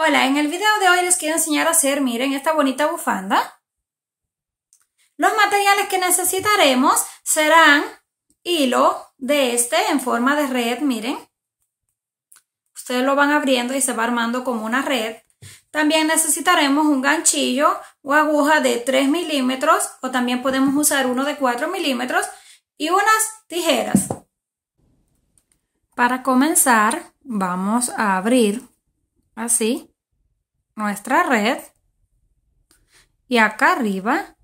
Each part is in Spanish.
Hola, en el video de hoy les quiero enseñar a hacer, miren, esta bonita bufanda. Los materiales que necesitaremos serán hilo de este en forma de red, miren. Ustedes lo van abriendo y se va armando como una red. También necesitaremos un ganchillo o aguja de 3 milímetros o también podemos usar uno de 4 milímetros y unas tijeras. Para comenzar vamos a abrir así, nuestra red. Y acá arriba,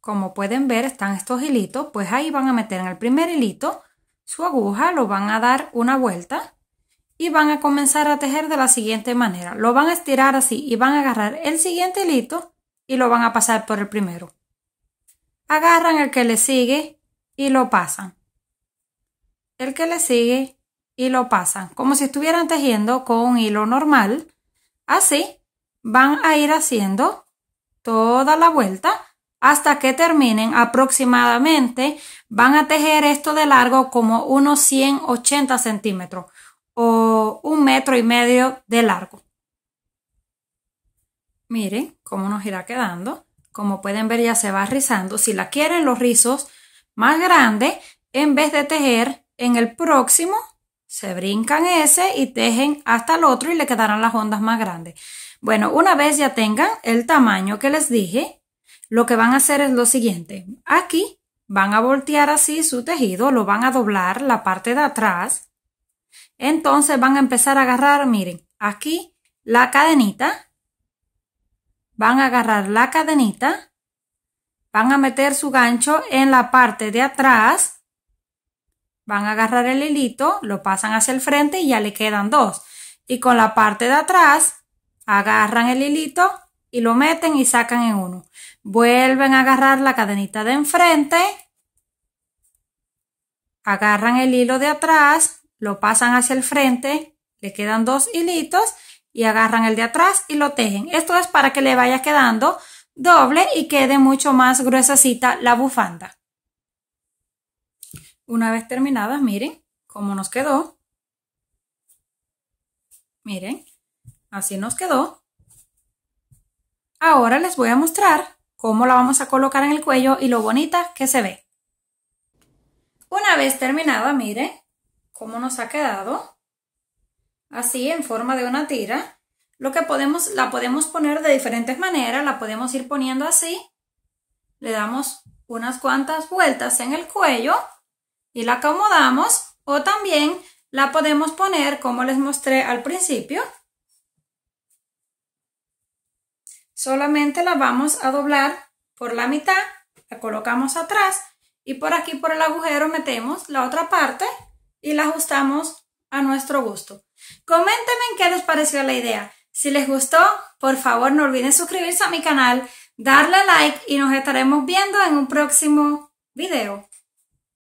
como pueden ver, están estos hilitos, pues ahí van a meter en el primer hilito su aguja, lo van a dar una vuelta y van a comenzar a tejer de la siguiente manera. Lo van a estirar así y van a agarrar el siguiente hilito y lo van a pasar por el primero. Agarran el que le sigue y lo pasan. El que le sigue y lo pasan, como si estuvieran tejiendo con un hilo normal. Así van a ir haciendo toda la vuelta hasta que terminen aproximadamente. Van a tejer esto de largo como unos 180 centímetros o un metro y medio de largo. Miren cómo nos irá quedando. Como pueden ver ya se va rizando. Si la quieren los rizos más grandes, en vez de tejer en el próximo se brincan ese y tejen hasta el otro y le quedarán las ondas más grandes. Bueno, una vez ya tengan el tamaño que les dije, lo que van a hacer es lo siguiente. Aquí van a voltear así su tejido, lo van a doblar la parte de atrás. Entonces van a empezar a agarrar, miren, aquí la cadenita. Van a agarrar la cadenita. Van a meter su gancho en la parte de atrás Van a agarrar el hilito, lo pasan hacia el frente y ya le quedan dos. Y con la parte de atrás, agarran el hilito y lo meten y sacan en uno. Vuelven a agarrar la cadenita de enfrente, agarran el hilo de atrás, lo pasan hacia el frente, le quedan dos hilitos y agarran el de atrás y lo tejen. Esto es para que le vaya quedando doble y quede mucho más gruesacita la bufanda. Una vez terminada miren cómo nos quedó. Miren, así nos quedó. Ahora les voy a mostrar cómo la vamos a colocar en el cuello y lo bonita que se ve. Una vez terminada, miren cómo nos ha quedado. Así, en forma de una tira. Lo que podemos, la podemos poner de diferentes maneras, la podemos ir poniendo así. Le damos unas cuantas vueltas en el cuello y la acomodamos o también la podemos poner como les mostré al principio. Solamente la vamos a doblar por la mitad, la colocamos atrás y por aquí por el agujero metemos la otra parte y la ajustamos a nuestro gusto. Coméntenme qué les pareció la idea. Si les gustó, por favor no olviden suscribirse a mi canal, darle like y nos estaremos viendo en un próximo video.